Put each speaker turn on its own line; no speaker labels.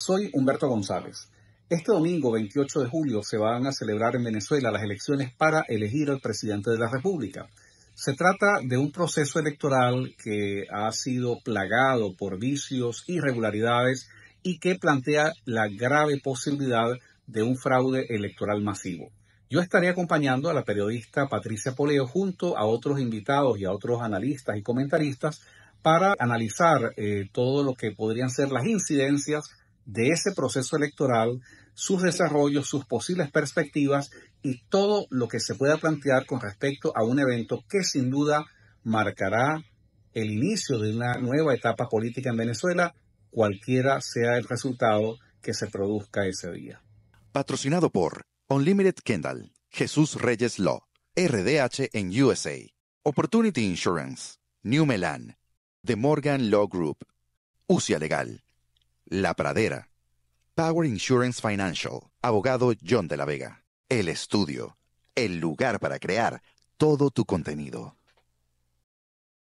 Soy Humberto González. Este domingo 28 de julio se van a celebrar en Venezuela las elecciones para elegir al presidente de la República. Se trata de un proceso electoral que ha sido plagado por vicios, irregularidades y que plantea la grave posibilidad de un fraude electoral masivo. Yo estaré acompañando a la periodista Patricia Poleo junto a otros invitados y a otros analistas y comentaristas para analizar eh, todo lo que podrían ser las incidencias de ese proceso electoral, sus desarrollos, sus posibles perspectivas y todo lo que se pueda plantear con respecto a un evento que sin duda marcará el inicio de una nueva etapa política en Venezuela, cualquiera sea el resultado que se produzca ese día. Patrocinado por
Unlimited Kendall, Jesús Reyes Law, RDH en USA, Opportunity Insurance, New Melan, The Morgan Law Group, UCIA Legal. La Pradera. Power Insurance Financial. Abogado John de la Vega. El estudio. El lugar para crear todo tu contenido.